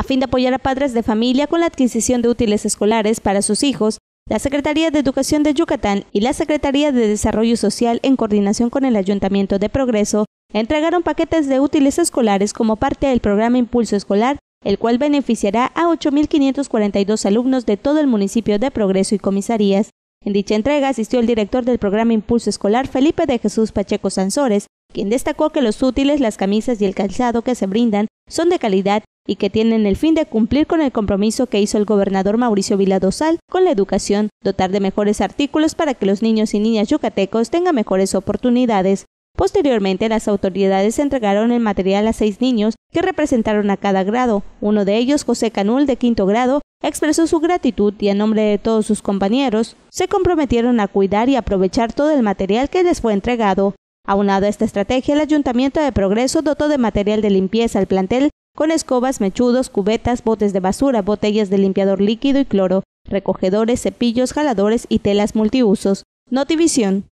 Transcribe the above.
A fin de apoyar a padres de familia con la adquisición de útiles escolares para sus hijos, la Secretaría de Educación de Yucatán y la Secretaría de Desarrollo Social, en coordinación con el Ayuntamiento de Progreso, entregaron paquetes de útiles escolares como parte del programa Impulso Escolar, el cual beneficiará a 8.542 alumnos de todo el municipio de Progreso y comisarías. En dicha entrega asistió el director del programa Impulso Escolar, Felipe de Jesús Pacheco Sansores, quien destacó que los útiles, las camisas y el calzado que se brindan son de calidad y que tienen el fin de cumplir con el compromiso que hizo el gobernador Mauricio Viladosal con la educación, dotar de mejores artículos para que los niños y niñas yucatecos tengan mejores oportunidades. Posteriormente, las autoridades entregaron el material a seis niños que representaron a cada grado. Uno de ellos, José Canul, de quinto grado, expresó su gratitud y, en nombre de todos sus compañeros, se comprometieron a cuidar y aprovechar todo el material que les fue entregado. Aunado a esta estrategia, el Ayuntamiento de Progreso dotó de material de limpieza al plantel con escobas, mechudos, cubetas, botes de basura, botellas de limpiador líquido y cloro, recogedores, cepillos, jaladores y telas multiusos. Notivisión.